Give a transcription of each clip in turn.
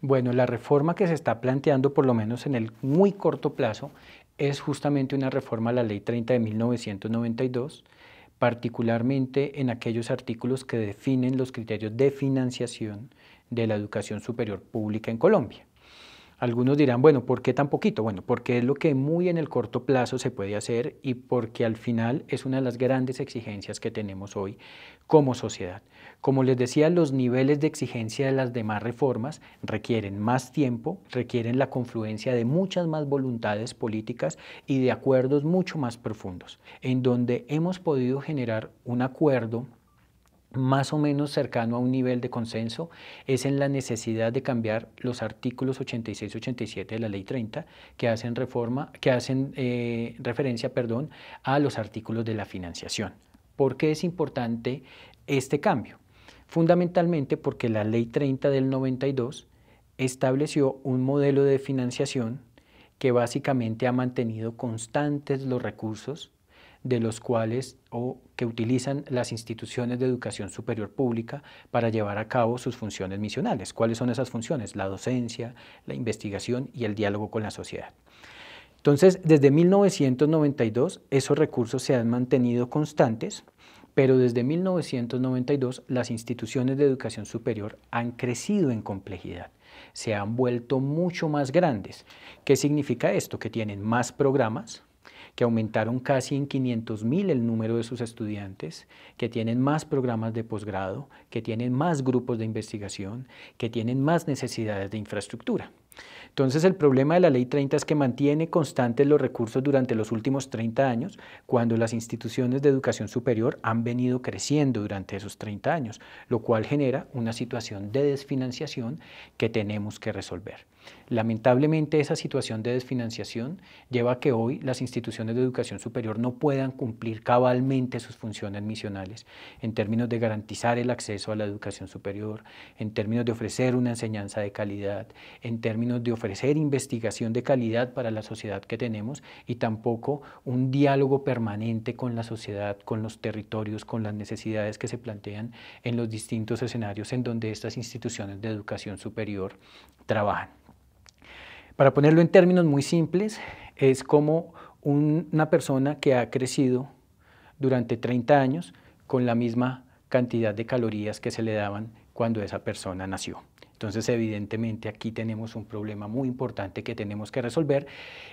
Bueno, la reforma que se está planteando, por lo menos en el muy corto plazo, es justamente una reforma a la Ley 30 de 1992, particularmente en aquellos artículos que definen los criterios de financiación de la educación superior pública en Colombia. Algunos dirán, bueno, ¿por qué tan poquito? Bueno, porque es lo que muy en el corto plazo se puede hacer y porque al final es una de las grandes exigencias que tenemos hoy como sociedad. Como les decía, los niveles de exigencia de las demás reformas requieren más tiempo, requieren la confluencia de muchas más voluntades políticas y de acuerdos mucho más profundos, en donde hemos podido generar un acuerdo más o menos cercano a un nivel de consenso es en la necesidad de cambiar los artículos 86 y 87 de la Ley 30 que hacen, reforma, que hacen eh, referencia perdón, a los artículos de la financiación. ¿Por qué es importante este cambio? Fundamentalmente porque la Ley 30 del 92 estableció un modelo de financiación que básicamente ha mantenido constantes los recursos de los cuales o que utilizan las instituciones de educación superior pública para llevar a cabo sus funciones misionales. ¿Cuáles son esas funciones? La docencia, la investigación y el diálogo con la sociedad. Entonces, desde 1992 esos recursos se han mantenido constantes, pero desde 1992 las instituciones de educación superior han crecido en complejidad se han vuelto mucho más grandes. ¿Qué significa esto? Que tienen más programas, que aumentaron casi en 500.000 el número de sus estudiantes, que tienen más programas de posgrado, que tienen más grupos de investigación, que tienen más necesidades de infraestructura. Entonces el problema de la ley 30 es que mantiene constantes los recursos durante los últimos 30 años, cuando las instituciones de educación superior han venido creciendo durante esos 30 años, lo cual genera una situación de desfinanciación que tenemos que resolver. Lamentablemente esa situación de desfinanciación lleva a que hoy las instituciones de educación superior no puedan cumplir cabalmente sus funciones misionales en términos de garantizar el acceso a la educación superior, en términos de ofrecer una enseñanza de calidad, en términos de ofrecer investigación de calidad para la sociedad que tenemos y tampoco un diálogo permanente con la sociedad, con los territorios, con las necesidades que se plantean en los distintos escenarios en donde estas instituciones de educación superior trabajan. Para ponerlo en términos muy simples, es como una persona que ha crecido durante 30 años con la misma cantidad de calorías que se le daban cuando esa persona nació. Entonces, evidentemente, aquí tenemos un problema muy importante que tenemos que resolver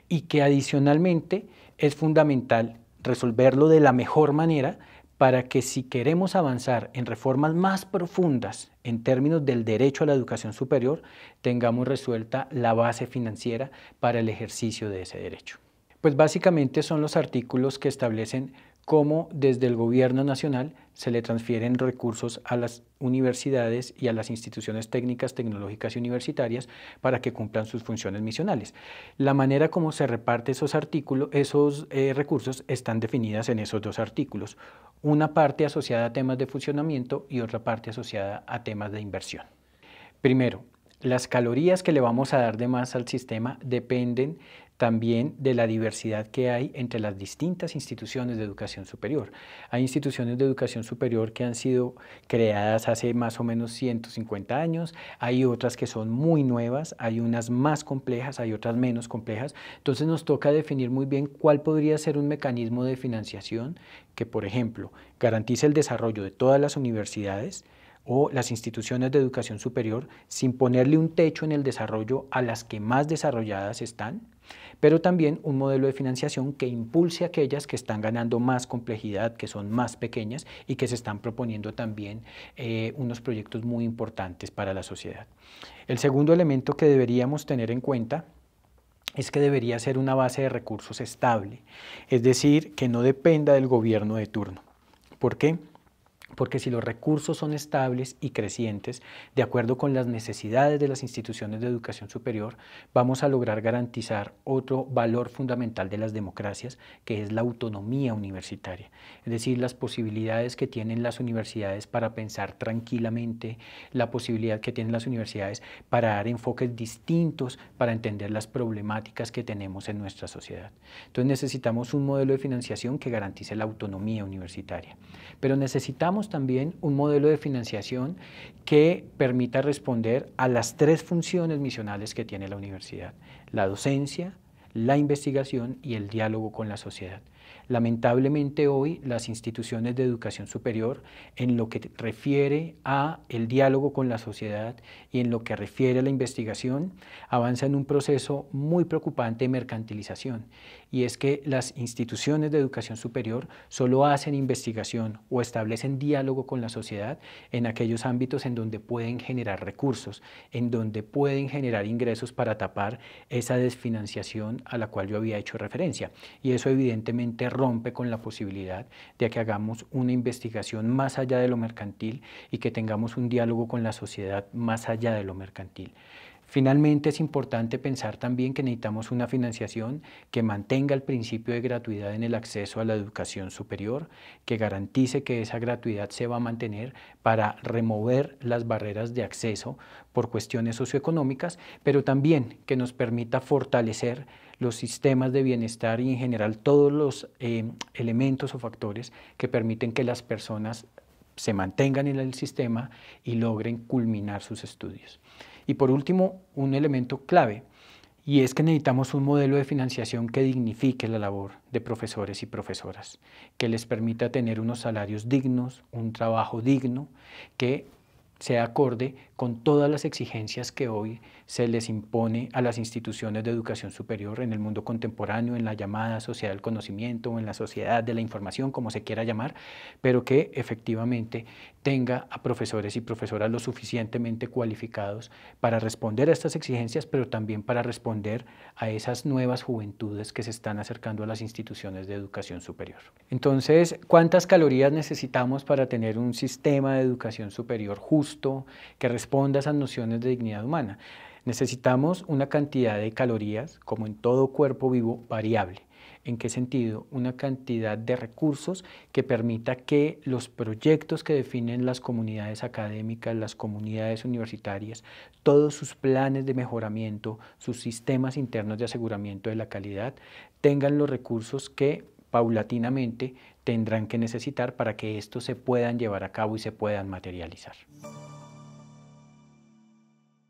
y que adicionalmente es fundamental resolverlo de la mejor manera para que si queremos avanzar en reformas más profundas en términos del derecho a la educación superior, tengamos resuelta la base financiera para el ejercicio de ese derecho. Pues básicamente son los artículos que establecen cómo desde el gobierno nacional se le transfieren recursos a las universidades y a las instituciones técnicas, tecnológicas y universitarias para que cumplan sus funciones misionales. La manera como se reparte esos artículos, esos eh, recursos están definidas en esos dos artículos, una parte asociada a temas de funcionamiento y otra parte asociada a temas de inversión. Primero, las calorías que le vamos a dar de más al sistema dependen también de la diversidad que hay entre las distintas instituciones de educación superior. Hay instituciones de educación superior que han sido creadas hace más o menos 150 años, hay otras que son muy nuevas, hay unas más complejas, hay otras menos complejas. Entonces nos toca definir muy bien cuál podría ser un mecanismo de financiación que, por ejemplo, garantice el desarrollo de todas las universidades, o las instituciones de educación superior sin ponerle un techo en el desarrollo a las que más desarrolladas están, pero también un modelo de financiación que impulse a aquellas que están ganando más complejidad, que son más pequeñas y que se están proponiendo también eh, unos proyectos muy importantes para la sociedad. El segundo elemento que deberíamos tener en cuenta es que debería ser una base de recursos estable, es decir, que no dependa del gobierno de turno. ¿Por qué? Porque si los recursos son estables y crecientes, de acuerdo con las necesidades de las instituciones de educación superior, vamos a lograr garantizar otro valor fundamental de las democracias, que es la autonomía universitaria. Es decir, las posibilidades que tienen las universidades para pensar tranquilamente, la posibilidad que tienen las universidades para dar enfoques distintos, para entender las problemáticas que tenemos en nuestra sociedad. Entonces necesitamos un modelo de financiación que garantice la autonomía universitaria. Pero necesitamos también un modelo de financiación que permita responder a las tres funciones misionales que tiene la universidad, la docencia, la investigación y el diálogo con la sociedad. Lamentablemente hoy las instituciones de educación superior en lo que refiere a el diálogo con la sociedad y en lo que refiere a la investigación avanzan un proceso muy preocupante de mercantilización y es que las instituciones de educación superior solo hacen investigación o establecen diálogo con la sociedad en aquellos ámbitos en donde pueden generar recursos, en donde pueden generar ingresos para tapar esa desfinanciación a la cual yo había hecho referencia. Y eso evidentemente rompe con la posibilidad de que hagamos una investigación más allá de lo mercantil y que tengamos un diálogo con la sociedad más allá de lo mercantil. Finalmente, es importante pensar también que necesitamos una financiación que mantenga el principio de gratuidad en el acceso a la educación superior, que garantice que esa gratuidad se va a mantener para remover las barreras de acceso por cuestiones socioeconómicas, pero también que nos permita fortalecer los sistemas de bienestar y en general todos los eh, elementos o factores que permiten que las personas se mantengan en el sistema y logren culminar sus estudios. Y por último, un elemento clave, y es que necesitamos un modelo de financiación que dignifique la labor de profesores y profesoras, que les permita tener unos salarios dignos, un trabajo digno, que sea acorde con todas las exigencias que hoy se les impone a las instituciones de educación superior en el mundo contemporáneo, en la llamada sociedad del conocimiento o en la sociedad de la información, como se quiera llamar, pero que efectivamente tenga a profesores y profesoras lo suficientemente cualificados para responder a estas exigencias, pero también para responder a esas nuevas juventudes que se están acercando a las instituciones de educación superior. Entonces, ¿cuántas calorías necesitamos para tener un sistema de educación superior justo que responda a esas nociones de dignidad humana. Necesitamos una cantidad de calorías, como en todo cuerpo vivo, variable. ¿En qué sentido? Una cantidad de recursos que permita que los proyectos que definen las comunidades académicas, las comunidades universitarias, todos sus planes de mejoramiento, sus sistemas internos de aseguramiento de la calidad, tengan los recursos que paulatinamente tendrán que necesitar para que estos se puedan llevar a cabo y se puedan materializar.